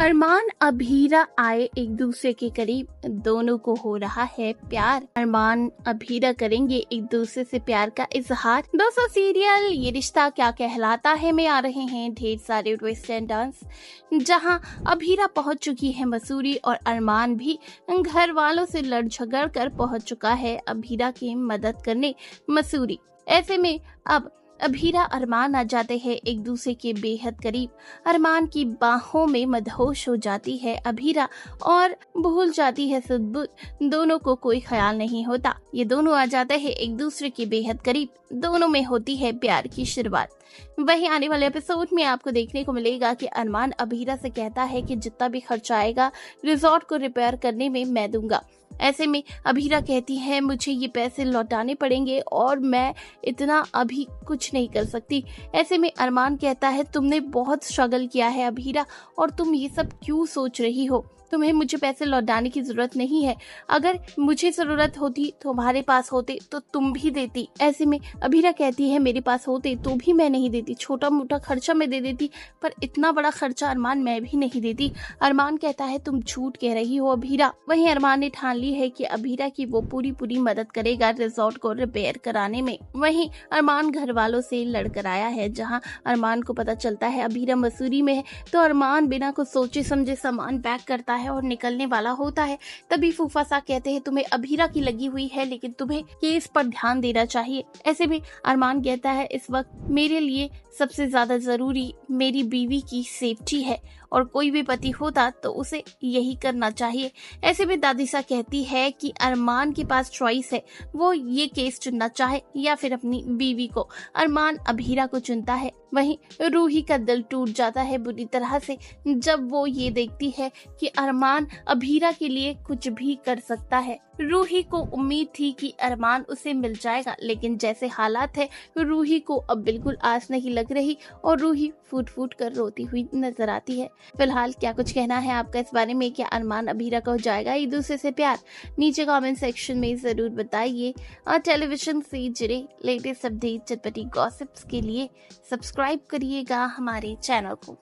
अरमान अभीरा आए एक दूसरे के करीब दोनों को हो रहा है प्यार अरमान अभीरा करेंगे एक दूसरे से प्यार का इजहार दोस्तों सीरियल ये रिश्ता क्या कहलाता है में आ रहे हैं ढेर सारे वेस्टर्न डांस जहां अभीरा पहुंच चुकी है मसूरी और अरमान भी घर वालों से लड़ झगड़ कर पहुंच चुका है अभीरा की मदद करने मसूरी ऐसे में अब अभीरा अरमान आ जाते हैं एक दूसरे के बेहद करीब अरमान की बाहों में मदहोश हो जाती है अभीरा और भूल जाती है सुदबुद दोनों को कोई ख्याल नहीं होता ये दोनों आ जाते हैं एक दूसरे के बेहद करीब दोनों में होती है प्यार की शुरुआत वही आने वाले एपिसोड में आपको देखने को मिलेगा कि अरमान अभीरा से कहता है कि जितना भी खर्चा आएगा रिजॉर्ट को रिपेयर करने में मैं दूंगा ऐसे में अभीरा कहती है मुझे ये पैसे लौटाने पड़ेंगे और मैं इतना अभी कुछ नहीं कर सकती ऐसे में अरमान कहता है तुमने बहुत स्ट्रगल किया है अभीरा और तुम ये सब क्यों सोच रही हो तुम्हें मुझे पैसे लौटाने की जरूरत नहीं है अगर मुझे जरूरत होती तुम्हारे पास होते तो तुम भी देती ऐसे में अभीरा कहती है मेरे पास होते तो भी मैं नहीं देती छोटा मोटा खर्चा मैं दे देती पर इतना बड़ा खर्चा अरमान मैं भी नहीं देती अरमान कहता है तुम झूठ कह रही हो अभीरा वही अरमान ने ठान ली है कि अभीरा की वो पूरी पूरी मदद करेगा रिजोर्ट को रिपेयर कराने में वही अरमान घर वालों से लड़कर आया है जहाँ अरमान को पता चलता है अभीरा मसूरी में है तो अरमान बिना कुछ सोचे समझे सामान पैक करता है और निकलने वाला होता है तभी फूफा सा कहते हैं तुम्हें अभीरा की लगी हुई है लेकिन तुम्हें केस पर ध्यान देना चाहिए ऐसे में अरमान कहता है इस वक्त मेरे लिए सबसे ज्यादा जरूरी मेरी बीवी की सेफ्टी है और कोई भी पति होता तो उसे यही करना चाहिए ऐसे में सा कहती है कि अरमान के पास चॉइस है वो ये केस चुनना चाहे या फिर अपनी बीवी को अरमान अभीरा को चुनता है वहीं रूही का दिल टूट जाता है बुरी तरह से जब वो ये देखती है कि अरमान अभीरा के लिए कुछ भी कर सकता है रूही को उम्मीद थी कि अरमान उसे मिल जाएगा लेकिन जैसे हालात है तो रूही को अब बिल्कुल आस नहीं लग रही और रूही फूट फूट कर रोती हुई नजर आती है फिलहाल क्या कुछ कहना है आपका इस बारे में क्या अरमान अभीरा का हो जाएगा एक दूसरे से प्यार नीचे कमेंट सेक्शन में जरूर बताइए और टेलीविजन से जुड़े लेटेस्ट अपडेट चटपटी गॉसिप्स के लिए सब्सक्राइब करिएगा हमारे चैनल को